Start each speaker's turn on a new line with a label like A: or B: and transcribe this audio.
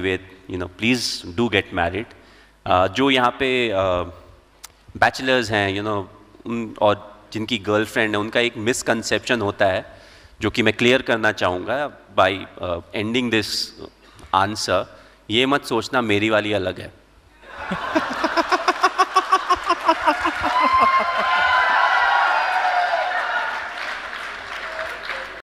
A: with you know please do get married जो यहाँ पे बैचलर्स uh, हैं यू नो उन और जिनकी गर्लफ्रेंड है उनका एक मिसकनसेप्शन होता है जो कि मैं क्लियर करना चाहूँगा बाई एंडिंग दिस आंसर ये मत सोचना मेरी वाली अलग है